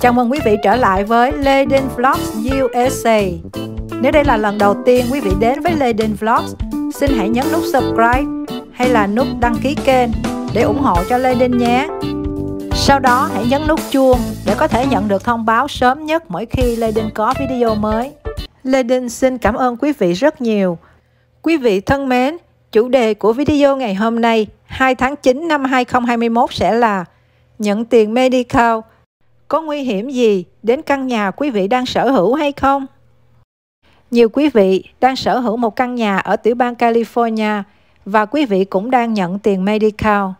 Chào mừng quý vị trở lại với Leden Vlogs USA. Nếu đây là lần đầu tiên quý vị đến với Leden Vlogs, xin hãy nhấn nút subscribe hay là nút đăng ký kênh để ủng hộ cho Leden nhé. Sau đó hãy nhấn nút chuông để có thể nhận được thông báo sớm nhất mỗi khi Leden có video mới. Leden xin cảm ơn quý vị rất nhiều. Quý vị thân mến, chủ đề của video ngày hôm nay 2 tháng 9 năm 2021 sẽ là Nhận tiền Medical – có nguy hiểm gì đến căn nhà quý vị đang sở hữu hay không? Nhiều quý vị đang sở hữu một căn nhà ở tiểu bang California và quý vị cũng đang nhận tiền Medi-Cal.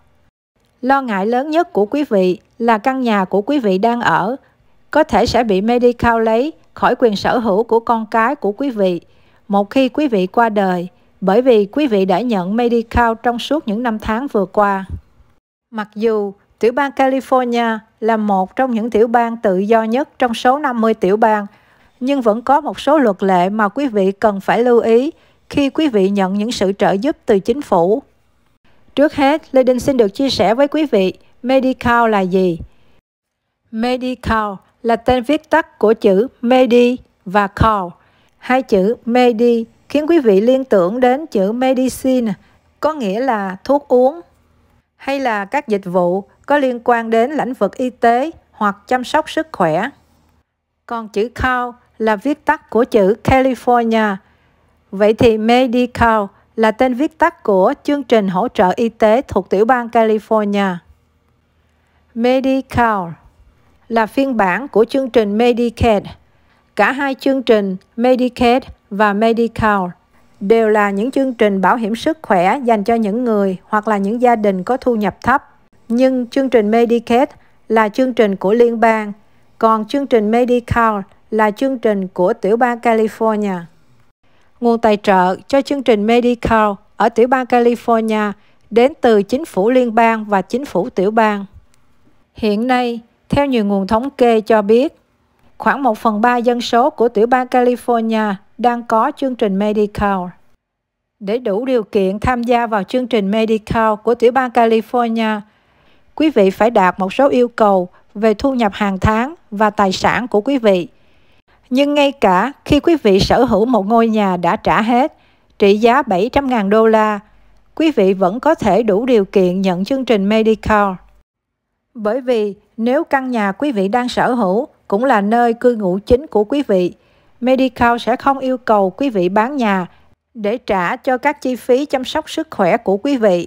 Lo ngại lớn nhất của quý vị là căn nhà của quý vị đang ở có thể sẽ bị Medi-Cal lấy khỏi quyền sở hữu của con cái của quý vị một khi quý vị qua đời bởi vì quý vị đã nhận Medi-Cal trong suốt những năm tháng vừa qua. Mặc dù Tiểu bang California là một trong những tiểu bang tự do nhất trong số 50 tiểu bang, nhưng vẫn có một số luật lệ mà quý vị cần phải lưu ý khi quý vị nhận những sự trợ giúp từ chính phủ. Trước hết, Lê Đinh xin được chia sẻ với quý vị Medical là gì. Medical là tên viết tắt của chữ Medi và Call. Hai chữ Medi khiến quý vị liên tưởng đến chữ medicine, có nghĩa là thuốc uống, hay là các dịch vụ có liên quan đến lĩnh vực y tế hoặc chăm sóc sức khỏe. Còn chữ Cal là viết tắt của chữ California. Vậy thì Medi-Cal là tên viết tắt của chương trình hỗ trợ y tế thuộc tiểu bang California. Medi-Cal là phiên bản của chương trình Medicaid. Cả hai chương trình Medicaid và Medi-Cal đều là những chương trình bảo hiểm sức khỏe dành cho những người hoặc là những gia đình có thu nhập thấp nhưng chương trình Medicaid là chương trình của liên bang, còn chương trình Medical là chương trình của tiểu bang California. Nguồn tài trợ cho chương trình Medical ở tiểu bang California đến từ chính phủ liên bang và chính phủ tiểu bang. Hiện nay, theo nhiều nguồn thống kê cho biết, khoảng 1 phần 3 dân số của tiểu bang California đang có chương trình Medical. Để đủ điều kiện tham gia vào chương trình Medical của tiểu bang California, quý vị phải đạt một số yêu cầu về thu nhập hàng tháng và tài sản của quý vị. Nhưng ngay cả khi quý vị sở hữu một ngôi nhà đã trả hết, trị giá 700.000 đô la, quý vị vẫn có thể đủ điều kiện nhận chương trình Medicare. Bởi vì nếu căn nhà quý vị đang sở hữu cũng là nơi cư ngụ chính của quý vị, Medicare sẽ không yêu cầu quý vị bán nhà để trả cho các chi phí chăm sóc sức khỏe của quý vị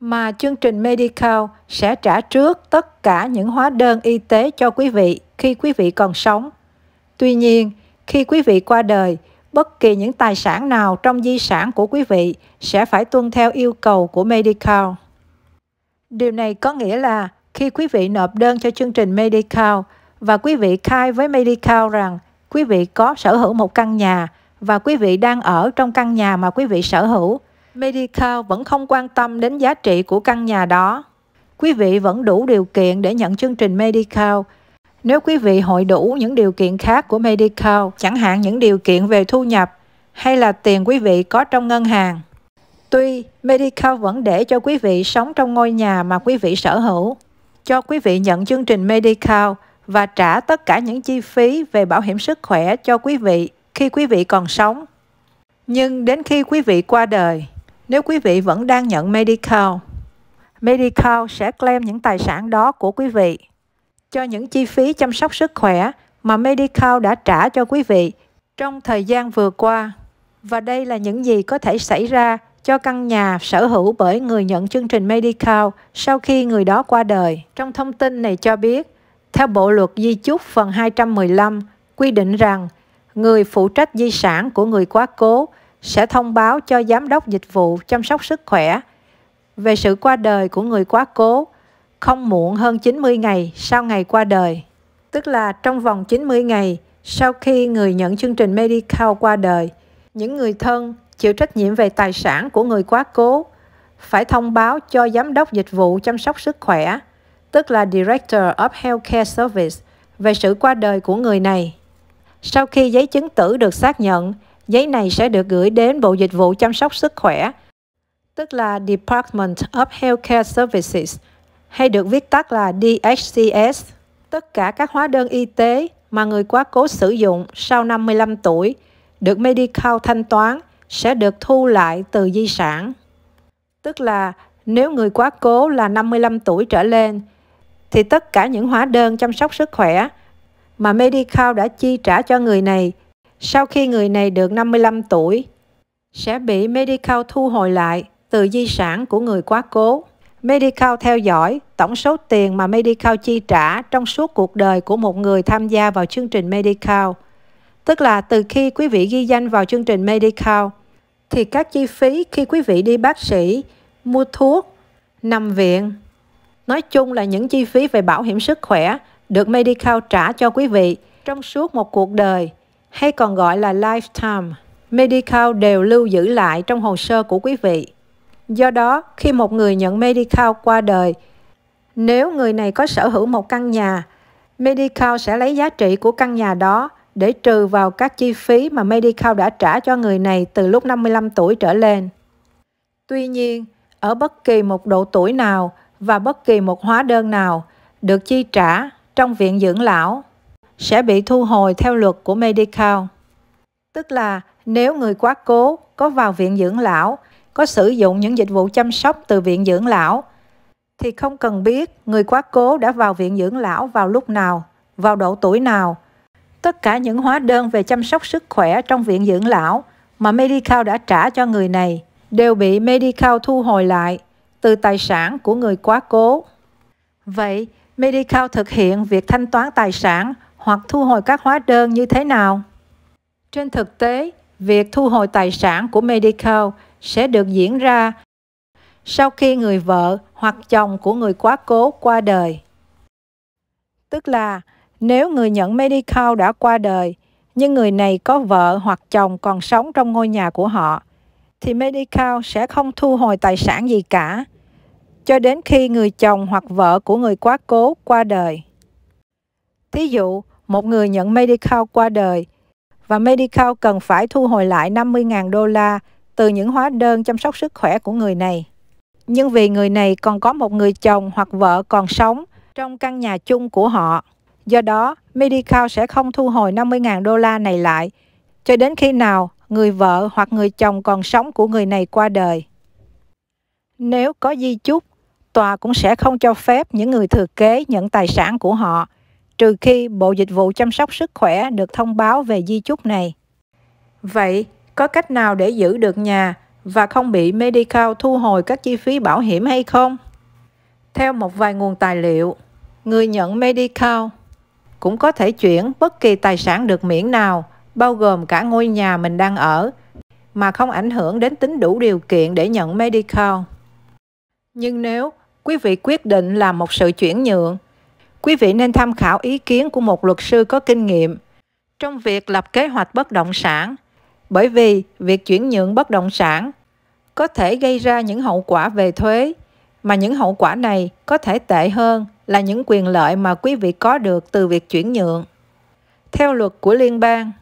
mà chương trình Medical sẽ trả trước tất cả những hóa đơn y tế cho quý vị khi quý vị còn sống. Tuy nhiên, khi quý vị qua đời, bất kỳ những tài sản nào trong di sản của quý vị sẽ phải tuân theo yêu cầu của Medical. Điều này có nghĩa là khi quý vị nộp đơn cho chương trình Medical và quý vị khai với Medical rằng quý vị có sở hữu một căn nhà và quý vị đang ở trong căn nhà mà quý vị sở hữu Medical vẫn không quan tâm đến giá trị của căn nhà đó. Quý vị vẫn đủ điều kiện để nhận chương trình Medical nếu quý vị hội đủ những điều kiện khác của Medical, chẳng hạn những điều kiện về thu nhập hay là tiền quý vị có trong ngân hàng. Tuy Medical vẫn để cho quý vị sống trong ngôi nhà mà quý vị sở hữu, cho quý vị nhận chương trình Medical và trả tất cả những chi phí về bảo hiểm sức khỏe cho quý vị khi quý vị còn sống. Nhưng đến khi quý vị qua đời, nếu quý vị vẫn đang nhận Medical, Medical sẽ claim những tài sản đó của quý vị. Cho những chi phí chăm sóc sức khỏe mà Medical đã trả cho quý vị trong thời gian vừa qua. Và đây là những gì có thể xảy ra cho căn nhà sở hữu bởi người nhận chương trình Medical sau khi người đó qua đời. Trong thông tin này cho biết, theo Bộ Luật Di chúc phần 215 quy định rằng người phụ trách di sản của người quá cố sẽ thông báo cho giám đốc dịch vụ chăm sóc sức khỏe về sự qua đời của người quá cố không muộn hơn 90 ngày sau ngày qua đời. Tức là trong vòng 90 ngày sau khi người nhận chương trình Medical qua đời, những người thân chịu trách nhiệm về tài sản của người quá cố phải thông báo cho giám đốc dịch vụ chăm sóc sức khỏe, tức là Director of Healthcare Service, về sự qua đời của người này. Sau khi giấy chứng tử được xác nhận, Giấy này sẽ được gửi đến Bộ Dịch vụ Chăm sóc Sức khỏe, tức là Department of Healthcare Services, hay được viết tắt là DHCS. Tất cả các hóa đơn y tế mà người quá cố sử dụng sau 55 tuổi được Medical thanh toán sẽ được thu lại từ di sản. Tức là nếu người quá cố là 55 tuổi trở lên thì tất cả những hóa đơn chăm sóc sức khỏe mà Medical đã chi trả cho người này sau khi người này được 55 tuổi sẽ bị Medical thu hồi lại từ di sản của người quá cố. Medical theo dõi tổng số tiền mà Medical chi trả trong suốt cuộc đời của một người tham gia vào chương trình Medical. Tức là từ khi quý vị ghi danh vào chương trình Medical thì các chi phí khi quý vị đi bác sĩ, mua thuốc, nằm viện, nói chung là những chi phí về bảo hiểm sức khỏe được Medical trả cho quý vị trong suốt một cuộc đời hay còn gọi là lifetime, medical đều lưu giữ lại trong hồ sơ của quý vị. Do đó, khi một người nhận medical qua đời, nếu người này có sở hữu một căn nhà, medical sẽ lấy giá trị của căn nhà đó để trừ vào các chi phí mà medical đã trả cho người này từ lúc 55 tuổi trở lên. Tuy nhiên, ở bất kỳ một độ tuổi nào và bất kỳ một hóa đơn nào được chi trả trong viện dưỡng lão sẽ bị thu hồi theo luật của Medical. Tức là nếu người quá cố có vào viện dưỡng lão, có sử dụng những dịch vụ chăm sóc từ viện dưỡng lão, thì không cần biết người quá cố đã vào viện dưỡng lão vào lúc nào, vào độ tuổi nào. Tất cả những hóa đơn về chăm sóc sức khỏe trong viện dưỡng lão mà Medical đã trả cho người này đều bị Medical thu hồi lại từ tài sản của người quá cố. Vậy, Medical thực hiện việc thanh toán tài sản hoặc thu hồi các hóa đơn như thế nào? Trên thực tế, việc thu hồi tài sản của Medical sẽ được diễn ra sau khi người vợ hoặc chồng của người quá cố qua đời. Tức là nếu người nhận Medical đã qua đời nhưng người này có vợ hoặc chồng còn sống trong ngôi nhà của họ thì Medical sẽ không thu hồi tài sản gì cả cho đến khi người chồng hoặc vợ của người quá cố qua đời. Thí dụ, một người nhận Medical qua đời và Medical cần phải thu hồi lại 50.000 đô la từ những hóa đơn chăm sóc sức khỏe của người này. Nhưng vì người này còn có một người chồng hoặc vợ còn sống trong căn nhà chung của họ, do đó Medical sẽ không thu hồi 50.000 đô la này lại cho đến khi nào người vợ hoặc người chồng còn sống của người này qua đời. Nếu có di chúc, tòa cũng sẽ không cho phép những người thừa kế nhận tài sản của họ trừ khi Bộ Dịch vụ Chăm sóc Sức khỏe được thông báo về di chúc này. Vậy, có cách nào để giữ được nhà và không bị Medical thu hồi các chi phí bảo hiểm hay không? Theo một vài nguồn tài liệu, người nhận Medical cũng có thể chuyển bất kỳ tài sản được miễn nào, bao gồm cả ngôi nhà mình đang ở, mà không ảnh hưởng đến tính đủ điều kiện để nhận Medical. Nhưng nếu quý vị quyết định làm một sự chuyển nhượng Quý vị nên tham khảo ý kiến của một luật sư có kinh nghiệm trong việc lập kế hoạch bất động sản, bởi vì việc chuyển nhượng bất động sản có thể gây ra những hậu quả về thuế mà những hậu quả này có thể tệ hơn là những quyền lợi mà quý vị có được từ việc chuyển nhượng. Theo luật của liên bang,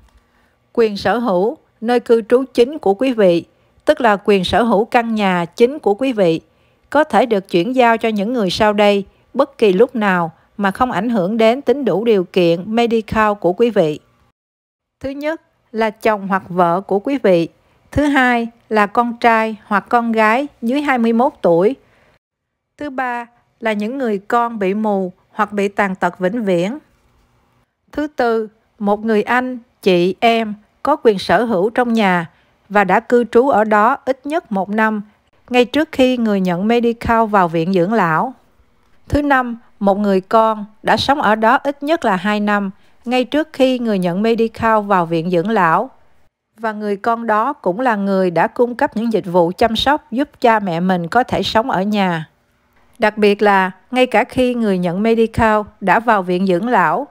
quyền sở hữu nơi cư trú chính của quý vị, tức là quyền sở hữu căn nhà chính của quý vị, có thể được chuyển giao cho những người sau đây bất kỳ lúc nào mà không ảnh hưởng đến tính đủ điều kiện medical của quý vị. Thứ nhất là chồng hoặc vợ của quý vị. Thứ hai là con trai hoặc con gái dưới 21 tuổi. Thứ ba là những người con bị mù hoặc bị tàn tật vĩnh viễn. Thứ tư, một người anh, chị, em có quyền sở hữu trong nhà và đã cư trú ở đó ít nhất một năm ngay trước khi người nhận medical vào viện dưỡng lão. Thứ năm, một người con đã sống ở đó ít nhất là 2 năm, ngay trước khi người nhận Medical vào viện dưỡng lão. Và người con đó cũng là người đã cung cấp những dịch vụ chăm sóc giúp cha mẹ mình có thể sống ở nhà. Đặc biệt là ngay cả khi người nhận Medical đã vào viện dưỡng lão,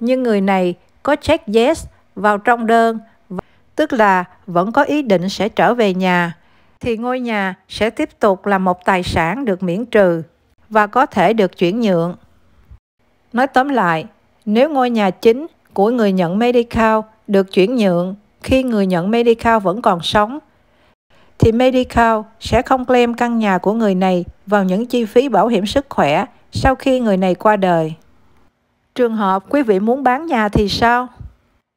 nhưng người này có check yes vào trong đơn, tức là vẫn có ý định sẽ trở về nhà, thì ngôi nhà sẽ tiếp tục là một tài sản được miễn trừ và có thể được chuyển nhượng. Nói tóm lại, nếu ngôi nhà chính của người nhận Medical được chuyển nhượng khi người nhận Medical vẫn còn sống, thì Medical sẽ không claim căn nhà của người này vào những chi phí bảo hiểm sức khỏe sau khi người này qua đời. Trường hợp quý vị muốn bán nhà thì sao?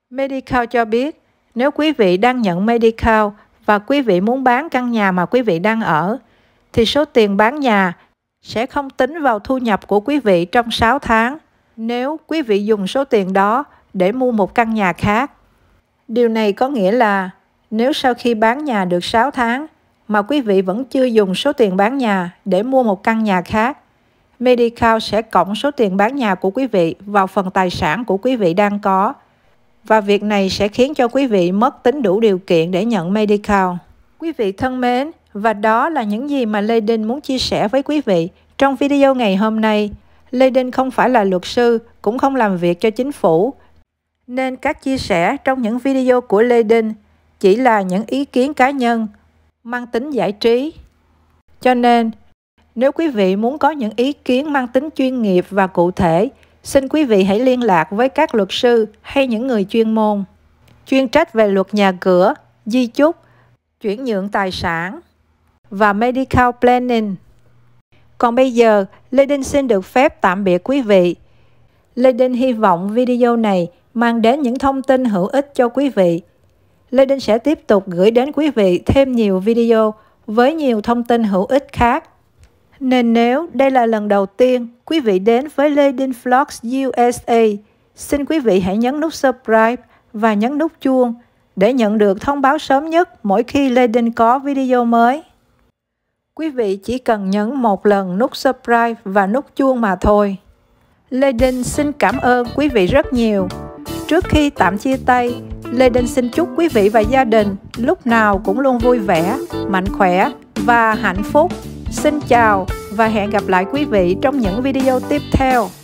Medical cho biết, nếu quý vị đang nhận Medical và quý vị muốn bán căn nhà mà quý vị đang ở, thì số tiền bán nhà sẽ không tính vào thu nhập của quý vị trong 6 tháng nếu quý vị dùng số tiền đó để mua một căn nhà khác. Điều này có nghĩa là nếu sau khi bán nhà được 6 tháng mà quý vị vẫn chưa dùng số tiền bán nhà để mua một căn nhà khác, Medical sẽ cộng số tiền bán nhà của quý vị vào phần tài sản của quý vị đang có và việc này sẽ khiến cho quý vị mất tính đủ điều kiện để nhận Medical. Quý vị thân mến, và đó là những gì mà Lê Đinh muốn chia sẻ với quý vị trong video ngày hôm nay. Lê Đinh không phải là luật sư, cũng không làm việc cho chính phủ. Nên các chia sẻ trong những video của Lê Đinh chỉ là những ý kiến cá nhân, mang tính giải trí. Cho nên, nếu quý vị muốn có những ý kiến mang tính chuyên nghiệp và cụ thể, xin quý vị hãy liên lạc với các luật sư hay những người chuyên môn chuyên trách về luật nhà cửa, di chúc, chuyển nhượng tài sản, và Medical Planning. Còn bây giờ, Lê Đinh xin được phép tạm biệt quý vị. Lê Đinh hy vọng video này mang đến những thông tin hữu ích cho quý vị. Lê Đinh sẽ tiếp tục gửi đến quý vị thêm nhiều video với nhiều thông tin hữu ích khác. Nên nếu đây là lần đầu tiên quý vị đến với Lê Đinh Vlogs USA, xin quý vị hãy nhấn nút subscribe và nhấn nút chuông để nhận được thông báo sớm nhất mỗi khi Lê Đinh có video mới. Quý vị chỉ cần nhấn một lần nút subscribe và nút chuông mà thôi. Lê Đinh xin cảm ơn quý vị rất nhiều. Trước khi tạm chia tay, Lê Đinh xin chúc quý vị và gia đình lúc nào cũng luôn vui vẻ, mạnh khỏe và hạnh phúc. Xin chào và hẹn gặp lại quý vị trong những video tiếp theo.